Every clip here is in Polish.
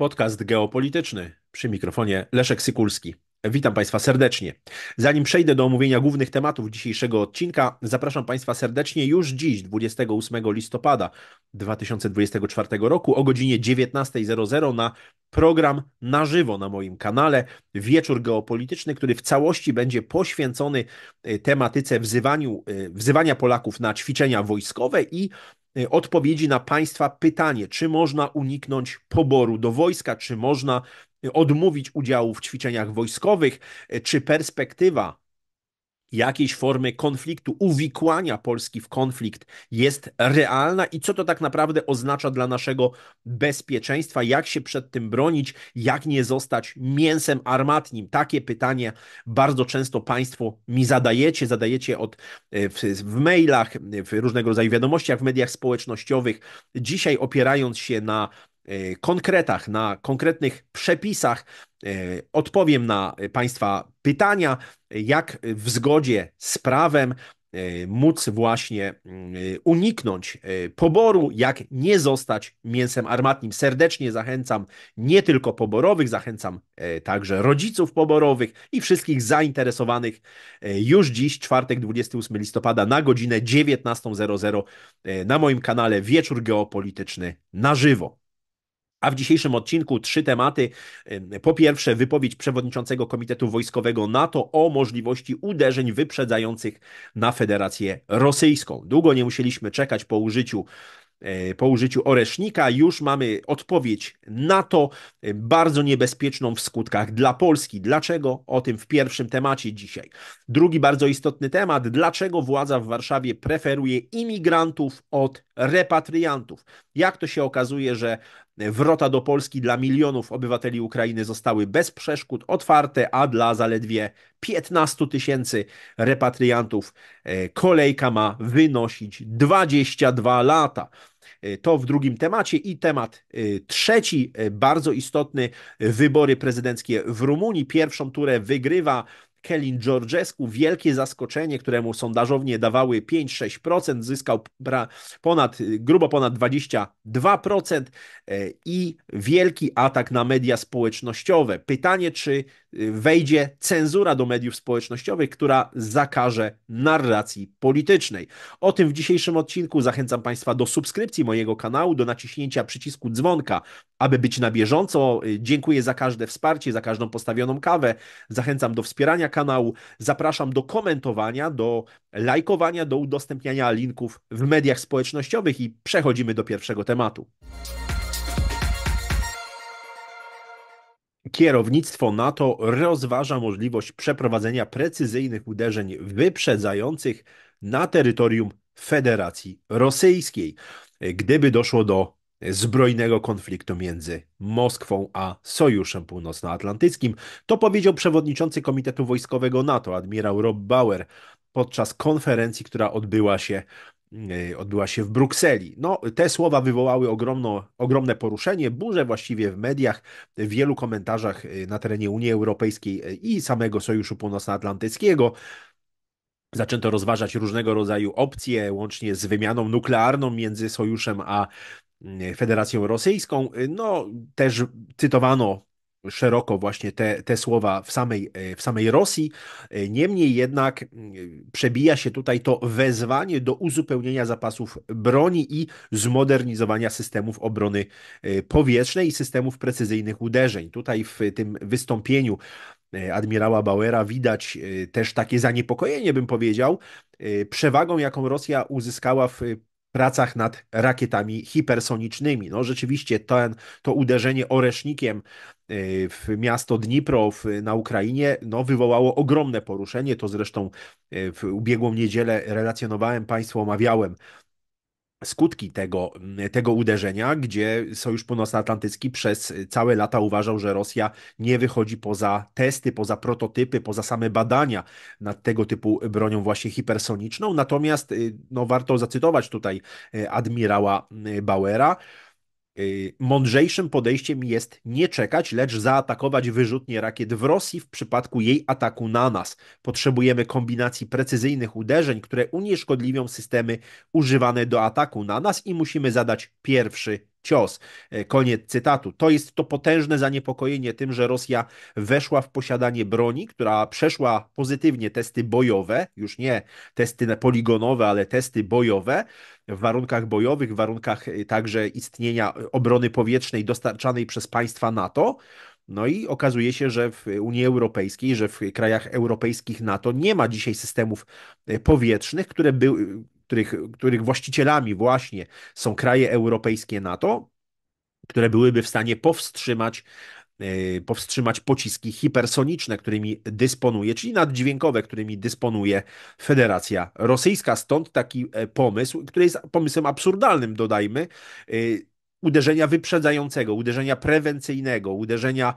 Podcast geopolityczny przy mikrofonie Leszek Sykulski. Witam Państwa serdecznie. Zanim przejdę do omówienia głównych tematów dzisiejszego odcinka, zapraszam Państwa serdecznie już dziś, 28 listopada 2024 roku o godzinie 19.00 na program na żywo na moim kanale Wieczór Geopolityczny, który w całości będzie poświęcony y, tematyce wzywaniu, y, wzywania Polaków na ćwiczenia wojskowe i Y, odpowiedzi na Państwa pytanie, czy można uniknąć poboru do wojska, czy można y, odmówić udziału w ćwiczeniach wojskowych, y, czy perspektywa jakiejś formy konfliktu, uwikłania Polski w konflikt jest realna i co to tak naprawdę oznacza dla naszego bezpieczeństwa, jak się przed tym bronić, jak nie zostać mięsem armatnim. Takie pytanie bardzo często Państwo mi zadajecie, zadajecie od, e, w, w mailach, w różnego rodzaju wiadomościach, w mediach społecznościowych. Dzisiaj opierając się na E, konkretach, na konkretnych przepisach. E, odpowiem na Państwa pytania, jak w zgodzie z prawem e, móc właśnie mm, uniknąć poboru, jak nie zostać mięsem armatnim. Serdecznie zachęcam nie tylko poborowych, zachęcam także rodziców poborowych i wszystkich zainteresowanych już dziś, czwartek 28 listopada na godzinę 19.00 na moim kanale Wieczór Geopolityczny na żywo. A w dzisiejszym odcinku trzy tematy. Po pierwsze, wypowiedź przewodniczącego Komitetu Wojskowego NATO o możliwości uderzeń wyprzedzających na Federację Rosyjską. Długo nie musieliśmy czekać po użyciu e, po użyciu oresznika. Już mamy odpowiedź na to, e, bardzo niebezpieczną w skutkach dla Polski. Dlaczego? O tym w pierwszym temacie dzisiaj. Drugi bardzo istotny temat, dlaczego władza w Warszawie preferuje imigrantów od repatriantów. Jak to się okazuje, że Wrota do Polski dla milionów obywateli Ukrainy zostały bez przeszkód otwarte, a dla zaledwie 15 tysięcy repatriantów e, kolejka ma wynosić 22 lata. E, to w drugim temacie i temat e, trzeci, bardzo istotny, wybory prezydenckie w Rumunii. Pierwszą turę wygrywa Kelin Georgescu, wielkie zaskoczenie, któremu sondażownie dawały 5-6%, zyskał ponad, grubo ponad 22% e, i wielki atak na media społecznościowe. Pytanie, czy e, wejdzie cenzura do mediów społecznościowych, która zakaże narracji politycznej. O tym w dzisiejszym odcinku zachęcam Państwa do subskrypcji mojego kanału, do naciśnięcia przycisku dzwonka, aby być na bieżąco. E, dziękuję za każde wsparcie, za każdą postawioną kawę. Zachęcam do wspierania kanału. Zapraszam do komentowania, do lajkowania, do udostępniania linków w mediach społecznościowych i przechodzimy do pierwszego tematu. Kierownictwo NATO rozważa możliwość przeprowadzenia precyzyjnych uderzeń wyprzedzających na terytorium Federacji Rosyjskiej, gdyby doszło do zbrojnego konfliktu między Moskwą a Sojuszem Północnoatlantyckim. To powiedział przewodniczący Komitetu Wojskowego NATO, admirał Rob Bauer, podczas konferencji, która odbyła się mm, odbyła się w Brukseli. No, te słowa wywołały ogromno, ogromne poruszenie, burzę właściwie w mediach, w wielu komentarzach y, na terenie Unii Europejskiej y, i samego Sojuszu Północnoatlantyckiego. Zaczęto rozważać różnego rodzaju opcje, łącznie z wymianą nuklearną między sojuszem a E, Federacją Rosyjską. E, no, też cytowano szeroko właśnie te, te słowa w samej, e, w samej Rosji. Niemniej jednak przebija się tutaj to wezwanie do uzupełnienia zapasów broni i zmodernizowania systemów obrony powietrznej i systemów precyzyjnych uderzeń. Tutaj w tym wystąpieniu admirała Bauera widać też takie zaniepokojenie, bym powiedział, przewagą, jaką Rosja uzyskała w pracach nad rakietami hipersonicznymi. No rzeczywiście ten, to uderzenie oresznikiem y, w miasto Dnipro na Ukrainie no, wywołało ogromne poruszenie. To zresztą y, w ubiegłą niedzielę relacjonowałem, Państwu omawiałem skutki tego, mm, tego uderzenia, gdzie Sojusz Północnoatlantycki przez całe lata uważał, że Rosja nie wychodzi poza testy, poza prototypy, poza same badania nad tego typu bronią właśnie hipersoniczną. Natomiast y, no, warto zacytować tutaj y, admirała y, Bauera, Y, mądrzejszym podejściem jest nie czekać, lecz zaatakować wyrzutnie rakiet w Rosji w przypadku jej ataku na nas. Potrzebujemy kombinacji precyzyjnych uderzeń, które unieszkodliwią systemy używane do ataku na nas i musimy zadać pierwszy cios. E, koniec cytatu. To jest to potężne zaniepokojenie tym, że Rosja weszła w posiadanie broni, która przeszła pozytywnie testy bojowe, już nie testy poligonowe, ale testy bojowe w warunkach bojowych, w warunkach e, także istnienia e, obrony powietrznej dostarczanej przez państwa NATO. No i okazuje się, że w Unii Europejskiej, że w krajach europejskich NATO nie ma dzisiaj systemów powietrznych, które były których, których właścicielami właśnie są kraje europejskie NATO, które byłyby w stanie powstrzymać y, powstrzymać pociski hipersoniczne, którymi dysponuje, czyli naddźwiękowe, którymi dysponuje Federacja Rosyjska. Stąd taki e, pomysł, który jest pomysłem absurdalnym, dodajmy, y, uderzenia wyprzedzającego, uderzenia prewencyjnego, uderzenia,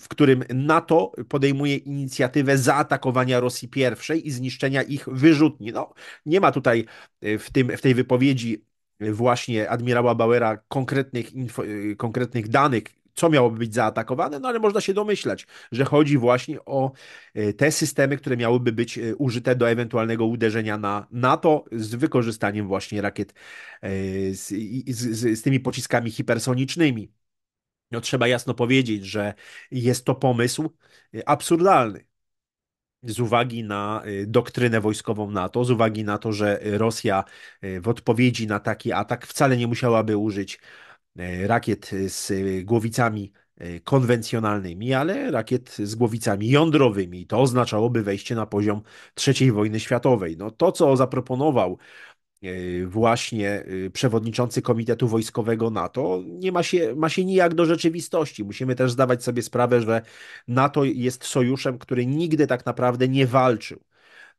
w którym NATO podejmuje inicjatywę zaatakowania Rosji pierwszej i zniszczenia ich wyrzutni. No, nie ma tutaj e, w, tym, w tej wypowiedzi e, właśnie admirała Bauera konkretnych, info, e, konkretnych danych, co miałoby być zaatakowane, no ale można się domyślać, że chodzi właśnie o e, te systemy, które miałyby być e, użyte do ewentualnego uderzenia na NATO z wykorzystaniem właśnie rakiet e, z, z, z tymi pociskami hipersonicznymi. No, trzeba jasno powiedzieć, że jest to pomysł absurdalny z uwagi na doktrynę wojskową NATO, z uwagi na to, że Rosja w odpowiedzi na taki atak wcale nie musiałaby użyć E, rakiet z głowicami e, konwencjonalnymi, ale rakiet z głowicami jądrowymi. To oznaczałoby wejście na poziom III wojny światowej. No, to, co zaproponował e, właśnie przewodniczący Komitetu Wojskowego NATO, nie ma się, ma się nijak do rzeczywistości. Musimy też zdawać sobie sprawę, że NATO jest sojuszem, który nigdy tak naprawdę nie walczył.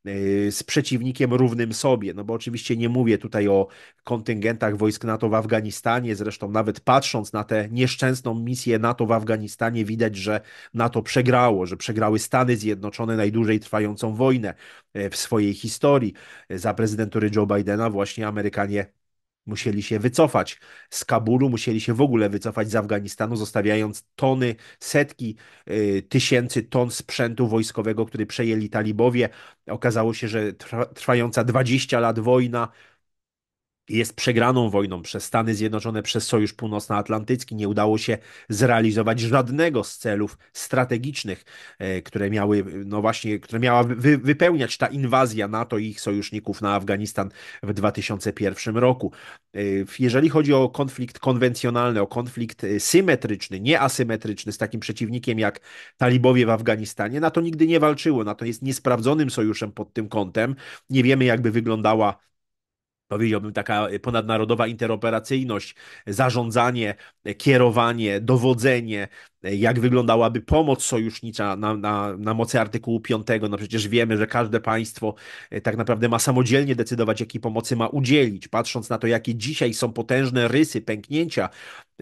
Y, z przeciwnikiem równym sobie. No bo oczywiście nie mówię tutaj o kontyngentach wojsk NATO w Afganistanie, zresztą nawet patrząc na tę nieszczęsną misję NATO w Afganistanie, widać, że NATO przegrało, że przegrały Stany Zjednoczone najdłużej trwającą wojnę e, w swojej historii. E, za prezydentury Joe Bidena właśnie Amerykanie Musieli się wycofać z Kabulu, musieli się w ogóle wycofać z Afganistanu, zostawiając tony, setki y, tysięcy ton sprzętu wojskowego, który przejęli talibowie. Okazało się, że trwająca 20 lat wojna jest przegraną wojną przez Stany Zjednoczone, przez Sojusz Północnoatlantycki. Nie udało się zrealizować żadnego z celów strategicznych, e, które miały, no właśnie, które miała wy, wypełniać ta inwazja NATO i ich sojuszników na Afganistan w 2001 roku. E, jeżeli chodzi o konflikt konwencjonalny, o konflikt e, symetryczny, nieasymetryczny z takim przeciwnikiem jak talibowie w Afganistanie, NATO nigdy nie walczyło. NATO jest niesprawdzonym sojuszem pod tym kątem. Nie wiemy, jakby wyglądała powiedziałbym, taka ponadnarodowa interoperacyjność, zarządzanie, kierowanie, dowodzenie, jak wyglądałaby pomoc sojusznicza na, na, na mocy artykułu 5. No przecież wiemy, że każde państwo e, tak naprawdę ma samodzielnie decydować, jakiej pomocy ma udzielić, patrząc na to, jakie dzisiaj są potężne rysy, pęknięcia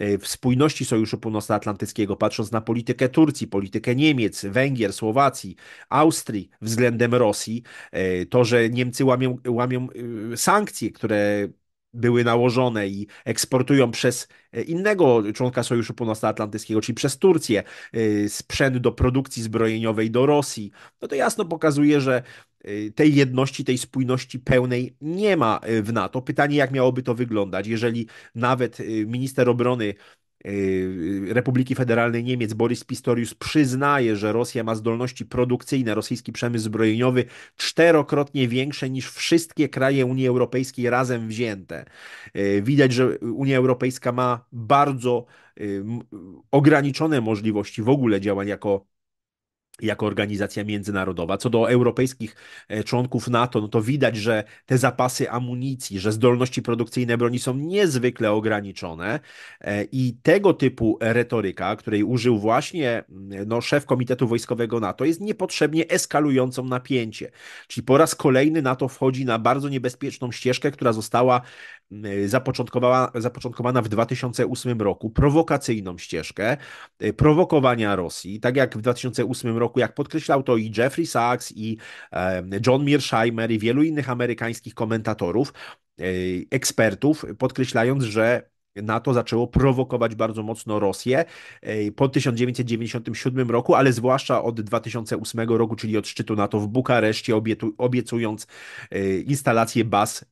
E, w spójności Sojuszu Północnoatlantyckiego, patrząc na politykę Turcji, politykę Niemiec, Węgier, Słowacji, Austrii względem Rosji, e, to, że Niemcy łamią, łamią y, sankcje, które były nałożone i eksportują przez e, innego członka Sojuszu Północnoatlantyckiego, czyli przez Turcję, e, sprzęt do produkcji zbrojeniowej do Rosji, no to jasno pokazuje, że e, tej jedności, tej spójności pełnej nie ma w NATO. Pytanie, jak miałoby to wyglądać, jeżeli nawet minister obrony Y, y, Republiki Federalnej Niemiec Boris Pistorius przyznaje, że Rosja ma zdolności produkcyjne, rosyjski przemysł zbrojeniowy czterokrotnie większe niż wszystkie kraje Unii Europejskiej razem wzięte. Y, widać, że Unia Europejska ma bardzo ograniczone możliwości w ogóle działań jako jako organizacja międzynarodowa. Co do europejskich e, członków NATO, no to widać, że te zapasy amunicji, że zdolności produkcyjne broni są niezwykle ograniczone e, i tego typu retoryka, której użył właśnie mm, no, szef Komitetu Wojskowego NATO, jest niepotrzebnie eskalującą napięcie. Czyli po raz kolejny NATO wchodzi na bardzo niebezpieczną ścieżkę, która została mm, zapoczątkowana, zapoczątkowana w 2008 roku, prowokacyjną ścieżkę e, prowokowania Rosji. Tak jak w 2008 roku roku, jak podkreślał to i Jeffrey Sachs, i e, John Mearsheimer, i wielu innych amerykańskich komentatorów, e, ekspertów, podkreślając, że NATO zaczęło prowokować bardzo mocno Rosję po 1997 roku, ale zwłaszcza od 2008 roku, czyli od szczytu NATO w Bukareszcie, obiecując instalację baz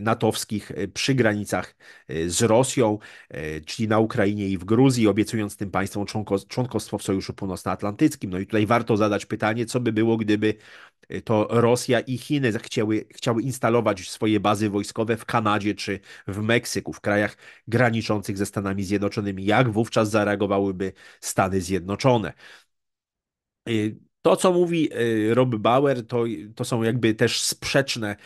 natowskich przy granicach z Rosją, czyli na Ukrainie i w Gruzji, obiecując tym państwom członkostwo w Sojuszu Północnoatlantyckim. No i tutaj warto zadać pytanie, co by było, gdyby to Rosja i Chiny chciały, chciały instalować swoje bazy wojskowe w Kanadzie czy w Meksyku, w krajach graniczących ze Stanami Zjednoczonymi. Jak wówczas zareagowałyby Stany Zjednoczone? Y, to, co mówi y, Rob Bauer, to, to są jakby też sprzeczne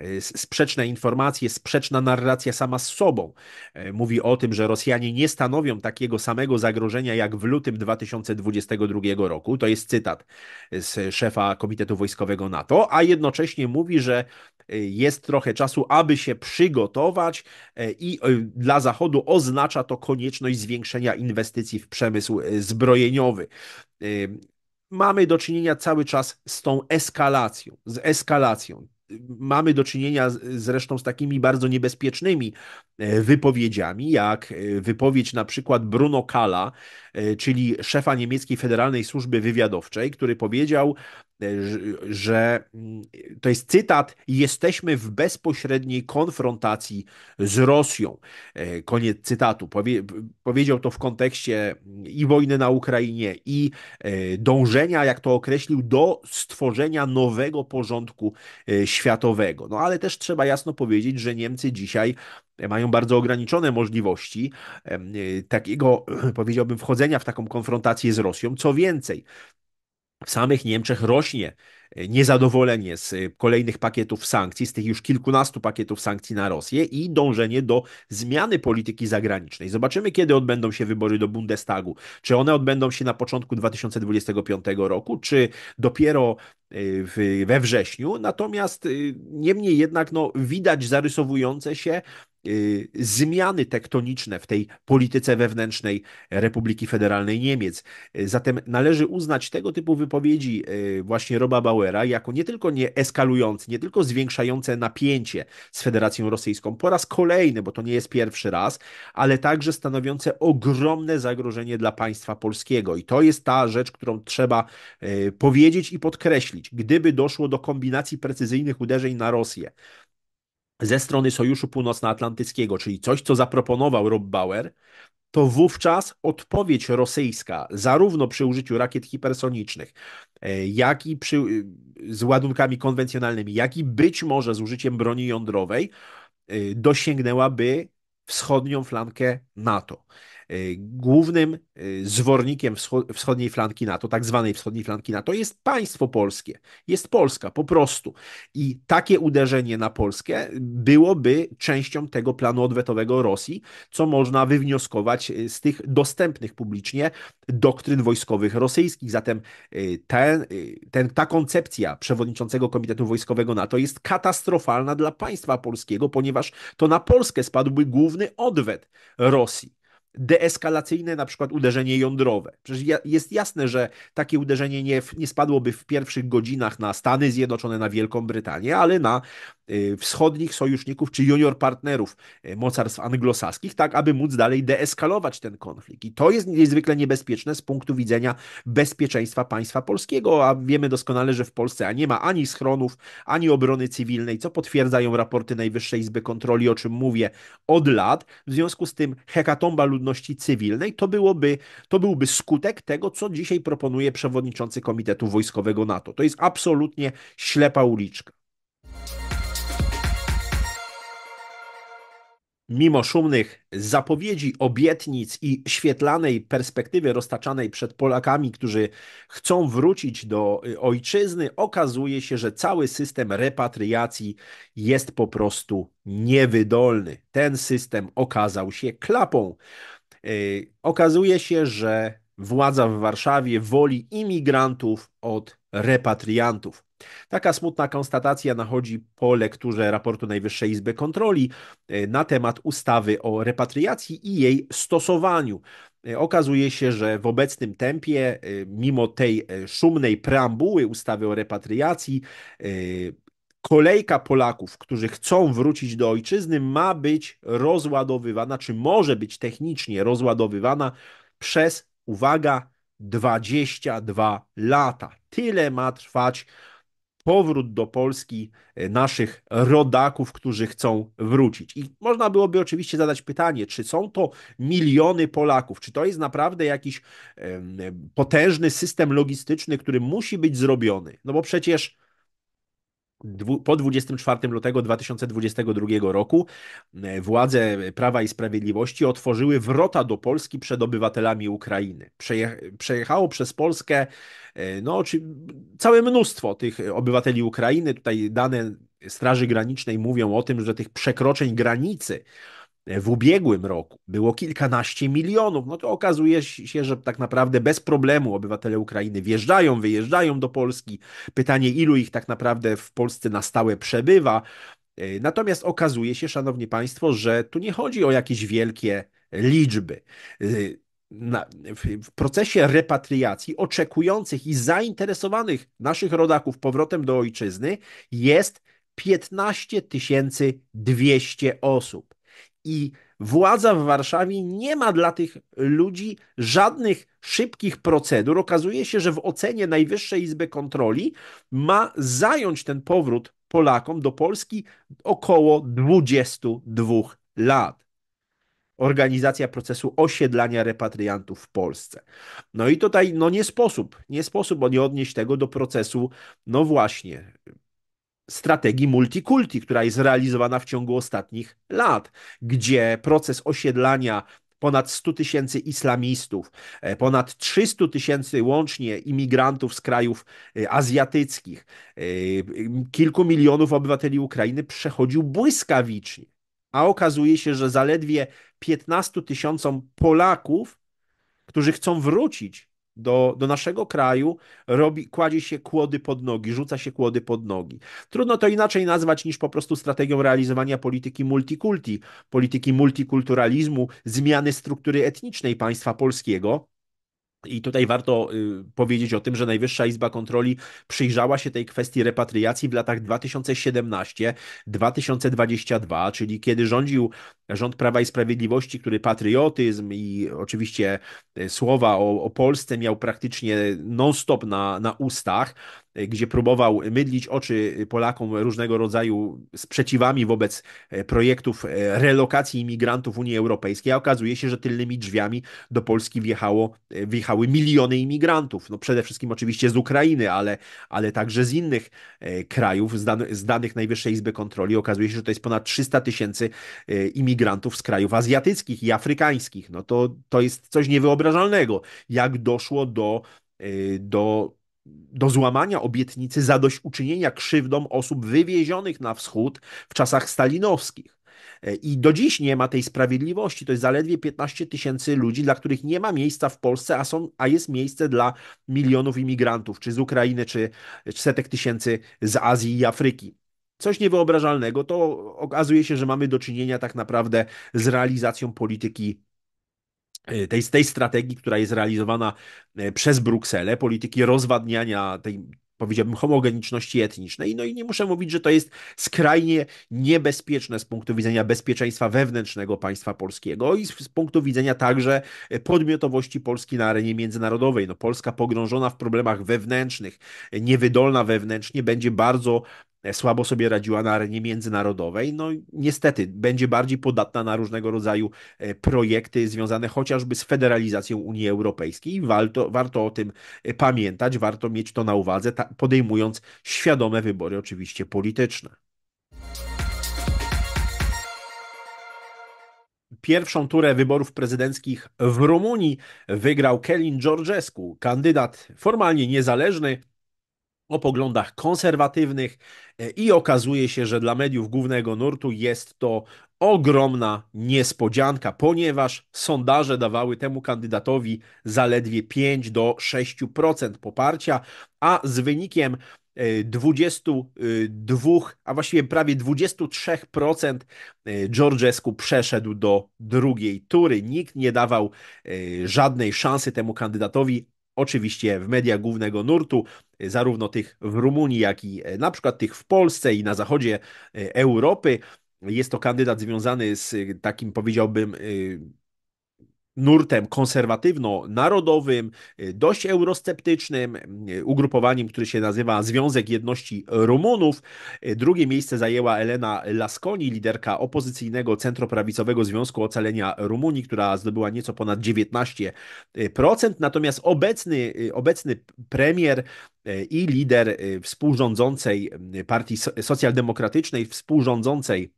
E, sprzeczne informacje, sprzeczna narracja sama z sobą. E, mówi o tym, że Rosjanie nie stanowią takiego samego zagrożenia jak w lutym 2022 roku. To jest cytat z szefa Komitetu Wojskowego NATO, a jednocześnie mówi, że e, jest trochę czasu, aby się przygotować i dla Zachodu oznacza to konieczność zwiększenia inwestycji w przemysł zbrojeniowy mamy do czynienia cały czas z tą eskalacją, z eskalacją mamy do czynienia zresztą z takimi bardzo niebezpiecznymi e, wypowiedziami, jak e, wypowiedź na przykład Bruno Kala, e, czyli szefa niemieckiej Federalnej Służby Wywiadowczej, który powiedział, E, że mm, to jest cytat: Jesteśmy w bezpośredniej konfrontacji z Rosją. E, koniec cytatu. Powie, powiedział to w kontekście mm, i wojny na Ukrainie, i e, dążenia, jak to określił, do stworzenia nowego porządku światowego. No ale też trzeba jasno powiedzieć, że Niemcy dzisiaj mają bardzo ograniczone możliwości takiego, powiedziałbym, wchodzenia w taką konfrontację z Rosją. Co więcej, w samych Niemczech rośnie niezadowolenie z y, kolejnych pakietów sankcji, z tych już kilkunastu pakietów sankcji na Rosję i dążenie do zmiany polityki zagranicznej. Zobaczymy, kiedy odbędą się wybory do Bundestagu. Czy one odbędą się na początku 2025 roku, czy dopiero y, we wrześniu. Natomiast y, niemniej jednak no, widać zarysowujące się zmiany tektoniczne w tej polityce wewnętrznej Republiki Federalnej Niemiec. Zatem należy uznać tego typu wypowiedzi właśnie Roba Bauera jako nie tylko nie eskalujący, nie tylko zwiększające napięcie z Federacją Rosyjską po raz kolejny, bo to nie jest pierwszy raz, ale także stanowiące ogromne zagrożenie dla państwa polskiego. I to jest ta rzecz, którą trzeba e, powiedzieć i podkreślić. Gdyby doszło do kombinacji precyzyjnych uderzeń na Rosję, ze strony Sojuszu Północnoatlantyckiego, czyli coś, co zaproponował Rob Bauer, to wówczas odpowiedź rosyjska, zarówno przy użyciu rakiet hipersonicznych, e, jak i przy, e, z ładunkami konwencjonalnymi, jak i być może z użyciem broni jądrowej, e, dosięgnęłaby wschodnią flankę NATO. E, głównym e, zwornikiem wschodniej flanki NATO, tak zwanej wschodniej flanki NATO, jest państwo polskie, jest Polska po prostu. I takie uderzenie na Polskę byłoby częścią tego planu odwetowego Rosji, co można wywnioskować e, z tych dostępnych publicznie doktryn wojskowych rosyjskich. Zatem ten, ten, ta koncepcja przewodniczącego Komitetu Wojskowego NATO jest katastrofalna dla państwa polskiego, ponieważ to na Polskę spadłby główny odwet Rosji deeskalacyjne, na przykład uderzenie jądrowe. Przecież jest jasne, że takie uderzenie nie, nie spadłoby w pierwszych godzinach na Stany Zjednoczone, na Wielką Brytanię, ale na y, wschodnich sojuszników czy junior partnerów y, mocarstw anglosaskich, tak aby móc dalej deeskalować ten konflikt. I to jest niezwykle niebezpieczne z punktu widzenia bezpieczeństwa państwa polskiego, a wiemy doskonale, że w Polsce nie ma ani schronów, ani obrony cywilnej, co potwierdzają raporty Najwyższej Izby Kontroli, o czym mówię od lat. W związku z tym hekatomba ludności ludności cywilnej, to, byłoby, to byłby skutek tego, co dzisiaj proponuje przewodniczący Komitetu Wojskowego NATO. To jest absolutnie ślepa uliczka. mimo szumnych zapowiedzi, obietnic i świetlanej perspektywy roztaczanej przed Polakami, którzy chcą wrócić do y, ojczyzny, okazuje się, że cały system repatriacji jest po prostu niewydolny. Ten system okazał się klapą. Y, okazuje się, że władza w Warszawie woli imigrantów od repatriantów. Taka smutna konstatacja nachodzi po lekturze raportu Najwyższej Izby Kontroli e, na temat ustawy o repatriacji i jej stosowaniu. E, okazuje się, że w obecnym tempie, e, mimo tej szumnej preambuły ustawy o repatriacji, kolejka Polaków, którzy chcą wrócić do ojczyzny, ma być rozładowywana, czy może być technicznie rozładowywana przez, uwaga, 22 lata. Tyle ma trwać powrót do Polski e, naszych rodaków, którzy chcą wrócić. I można byłoby oczywiście zadać pytanie, czy są to miliony Polaków, czy to jest naprawdę jakiś potężny system logistyczny, który musi być zrobiony. No bo przecież po 24 lutego 2022 roku e, władze Prawa i Sprawiedliwości otworzyły wrota do Polski przed obywatelami Ukrainy. Przejechało przez Polskę e, no, całe mnóstwo tych obywateli Ukrainy. Tutaj dane Straży Granicznej mówią o tym, że tych przekroczeń granicy E, w ubiegłym roku było kilkanaście milionów, no to okazuje się, że tak naprawdę bez problemu obywatele Ukrainy wjeżdżają, wyjeżdżają do Polski. Pytanie, ilu ich tak naprawdę w Polsce na stałe przebywa. E, natomiast okazuje się, szanowni państwo, że tu nie chodzi o jakieś wielkie liczby. E, na, w, w, procesie repatriacji oczekujących i zainteresowanych naszych rodaków powrotem do ojczyzny jest 15 200 osób i władza w Warszawie nie ma dla tych ludzi żadnych szybkich procedur. Okazuje się, że w ocenie Najwyższej Izby Kontroli ma zająć ten powrót Polakom do Polski około 22 lat. Organizacja procesu osiedlania repatriantów w Polsce. No i tutaj no nie sposób, nie sposób nie odnieść tego do procesu, no właśnie, strategii multikulti, która jest realizowana w ciągu ostatnich lat, gdzie proces osiedlania ponad 100 tysięcy islamistów, e, ponad 300 tysięcy łącznie imigrantów z krajów e, azjatyckich, e, kilku milionów obywateli Ukrainy przechodził błyskawicznie. A okazuje się, że zaledwie 15 tysiącom Polaków, którzy chcą wrócić do, do naszego kraju robi, kładzie się kłody pod nogi, rzuca się kłody pod nogi. Trudno to inaczej nazwać niż po prostu strategią realizowania polityki multikulti, polityki multikulturalizmu, zmiany struktury etnicznej państwa polskiego, i tutaj warto y, powiedzieć o tym, że Najwyższa Izba Kontroli przyjrzała się tej kwestii repatriacji w latach 2017-2022, czyli kiedy rządził rząd Prawa i Sprawiedliwości, który patriotyzm i oczywiście y, słowa o, o Polsce miał praktycznie non-stop na, na ustach, E, gdzie próbował mydlić oczy e, Polakom różnego rodzaju sprzeciwami wobec e, projektów relokacji imigrantów Unii Europejskiej, a okazuje się, że tylnymi drzwiami do Polski wjechało, wjechały miliony imigrantów. No przede wszystkim oczywiście z Ukrainy, ale, ale także z innych krajów, z, dan z danych Najwyższej Izby Kontroli okazuje się, że to jest ponad 300 tysięcy imigrantów z krajów azjatyckich i afrykańskich. No to, to jest coś niewyobrażalnego, jak doszło do, do do złamania obietnicy zadośćuczynienia krzywdom osób wywiezionych na wschód w czasach stalinowskich. E, I do dziś nie ma tej sprawiedliwości. To jest zaledwie 15 tysięcy ludzi, dla których nie ma miejsca w Polsce, a, są, a jest miejsce dla milionów imigrantów, czy z Ukrainy, czy, czy setek tysięcy z Azji i Afryki. Coś niewyobrażalnego, to okazuje się, że mamy do czynienia tak naprawdę z realizacją polityki E, tej, tej strategii, która jest realizowana e, przez Brukselę, polityki rozwadniania tej, powiedziałbym, homogeniczności etnicznej. No i nie muszę mówić, że to jest skrajnie niebezpieczne z punktu widzenia bezpieczeństwa wewnętrznego państwa polskiego i z, punktu widzenia także e, podmiotowości Polski na arenie międzynarodowej. No, Polska pogrążona w problemach wewnętrznych, niewydolna wewnętrznie, będzie bardzo słabo sobie radziła na arenie międzynarodowej. No niestety będzie bardziej podatna na różnego rodzaju e, projekty związane chociażby z federalizacją Unii Europejskiej. Warto, warto o tym e, pamiętać, warto mieć to na uwadze, podejmując świadome wybory oczywiście polityczne. pierwszą turę wyborów prezydenckich w Rumunii wygrał Kelin Georgescu, kandydat formalnie niezależny, o poglądach konserwatywnych e, i okazuje się, że dla mediów głównego nurtu jest to ogromna niespodzianka, ponieważ sondaże dawały temu kandydatowi zaledwie 5 do 6% poparcia, a z wynikiem 22, e, e, a właściwie prawie 23% Georgescu przeszedł do drugiej tury. Nikt nie dawał żadnej szansy temu kandydatowi, oczywiście w media głównego nurtu, zarówno tych w Rumunii, jak i e, na przykład tych w Polsce i na zachodzie e, Europy. Jest to kandydat związany z e, takim, powiedziałbym, nurtem konserwatywno-narodowym, y, dość eurosceptycznym, y, ugrupowaniem, które się nazywa Związek Jedności Rumunów. Y, drugie miejsce zajęła Elena Lasconi, liderka opozycyjnego centroprawicowego Związku Ocalenia Rumunii, która zdobyła nieco ponad 19%. Natomiast obecny, obecny premier i lider współrządzącej partii socjaldemokratycznej, współrządzącej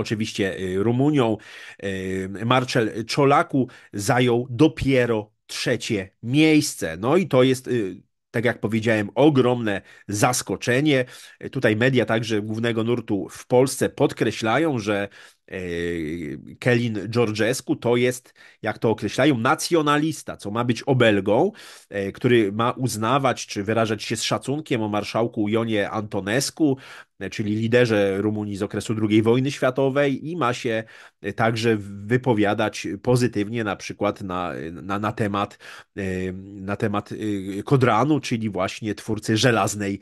oczywiście y, Rumunią. Y, Marcel Czolaku zajął dopiero trzecie miejsce. No i to jest y, tak jak powiedziałem, ogromne zaskoczenie. Tutaj media także głównego nurtu w Polsce podkreślają, że E, Kelin Georgescu to jest, jak to określają, nacjonalista, co ma być obelgą, e, który ma uznawać czy wyrażać się z szacunkiem o marszałku Jonie Antonescu, e, czyli liderze Rumunii z okresu II wojny światowej i ma się także wypowiadać pozytywnie na przykład na, na, na, temat, na temat Kodranu, czyli właśnie twórcy Żelaznej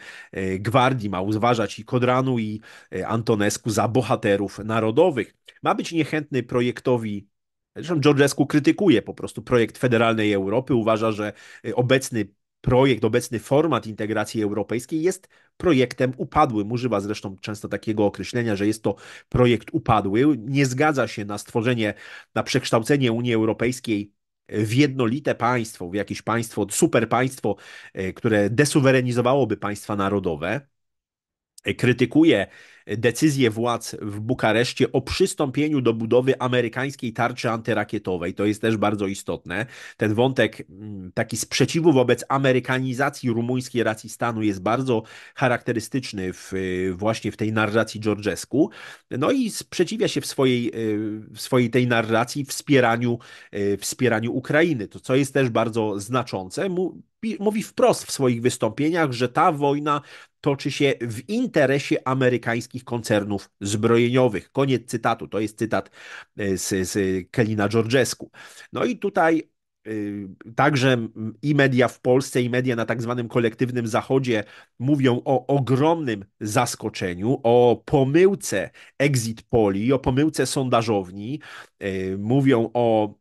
Gwardii. Ma uważać i Kodranu i Antonescu za bohaterów narodowych ma być niechętny projektowi Zresztą Georgescu krytykuje po prostu projekt federalnej Europy, uważa, że y, obecny projekt, obecny format integracji europejskiej jest projektem upadłym. Używa zresztą często takiego określenia, że jest to projekt upadły. Nie zgadza się na stworzenie, na przekształcenie Unii Europejskiej y, w jednolite państwo, w jakieś państwo, super państwo, y, które desuwerenizowałoby państwa narodowe krytykuje decyzję władz w Bukareszcie o przystąpieniu do budowy amerykańskiej tarczy antyrakietowej. To jest też bardzo istotne. Ten wątek mm, taki sprzeciwu wobec amerykanizacji rumuńskiej racji stanu jest bardzo charakterystyczny w, y, właśnie w tej narracji Georgesku. No i sprzeciwia się w swojej, y, w swojej tej narracji wspieraniu, y, wspieraniu Ukrainy, to co jest też bardzo znaczące. Mówi wprost w swoich wystąpieniach, że ta wojna toczy się w interesie amerykańskich koncernów zbrojeniowych. Koniec cytatu. To jest cytat e, z, z Kelina Georgesku. No i tutaj e, Także i media w Polsce, i media na tak zwanym kolektywnym zachodzie mówią o ogromnym zaskoczeniu, o pomyłce exit poli, o pomyłce sondażowni, e, mówią o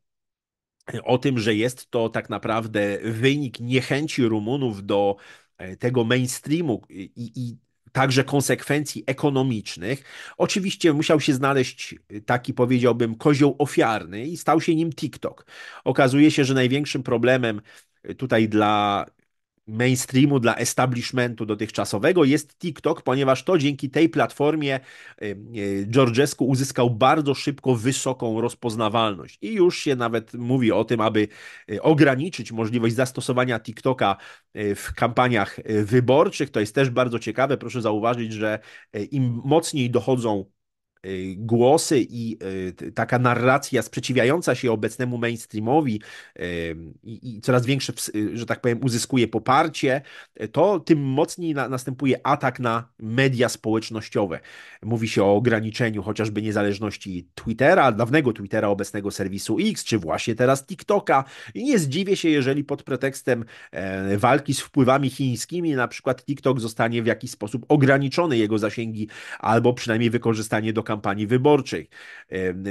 o tym, że jest to tak naprawdę wynik niechęci Rumunów do E, tego mainstreamu i, i także konsekwencji ekonomicznych. Oczywiście musiał się znaleźć e, taki, powiedziałbym, kozioł ofiarny i stał się nim TikTok. Okazuje się, że największym problemem e, tutaj dla mainstreamu, dla establishmentu dotychczasowego jest TikTok, ponieważ to dzięki tej platformie y, y, Georgescu uzyskał bardzo szybko wysoką rozpoznawalność. I już się nawet mówi o tym, aby y, ograniczyć możliwość zastosowania TikToka w kampaniach wyborczych. To jest też bardzo ciekawe. Proszę zauważyć, że im mocniej dochodzą Y, głosy i y, taka narracja sprzeciwiająca się obecnemu mainstreamowi y, i coraz większe, że tak powiem, uzyskuje poparcie, to tym mocniej następuje atak na media społecznościowe. Mówi się o ograniczeniu chociażby niezależności Twittera, dawnego Twittera, obecnego serwisu X, czy właśnie teraz TikToka. I nie zdziwię się, jeżeli pod pretekstem e, walki z wpływami chińskimi, na przykład TikTok zostanie w jakiś sposób ograniczony jego zasięgi, albo przynajmniej wykorzystanie do kampanii kampanii wyborczej.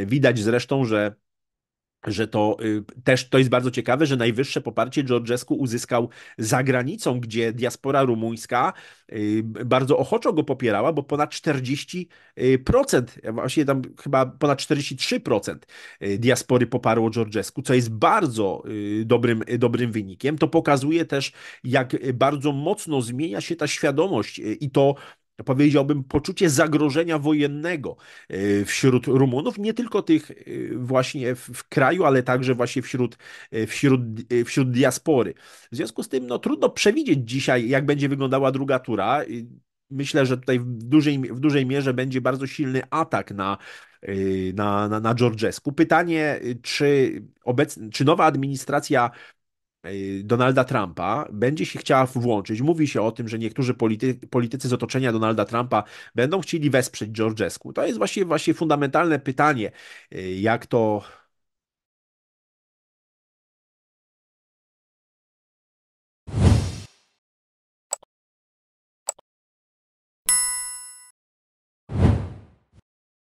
Widać zresztą, że że to y, też to jest bardzo ciekawe, że najwyższe poparcie Georgescu uzyskał za granicą, gdzie diaspora rumuńska y, bardzo ochoczo go popierała, bo ponad 40%, y, e, właśnie tam chyba ponad 43% diaspory poparło Georgescu, co jest bardzo dobrym, dobrym wynikiem. To pokazuje też, jak bardzo mocno zmienia się ta świadomość i to powiedziałbym, poczucie zagrożenia wojennego e, wśród Rumunów, nie tylko tych e, właśnie w kraju, ale także właśnie wśród, e, wśród, wśród diaspory. W związku z tym no, trudno przewidzieć dzisiaj, jak będzie wyglądała druga tura. Myślę, że tutaj w dużej, w dużej mierze będzie bardzo silny atak na, na, na, na Pytanie, czy, obecny, czy nowa administracja E, Donalda Trumpa będzie się chciała włączyć. Mówi się o tym, że niektórzy polity, politycy z otoczenia Donalda Trumpa będą chcieli wesprzeć Georgescu. To jest właśnie, właśnie fundamentalne pytanie, e, jak to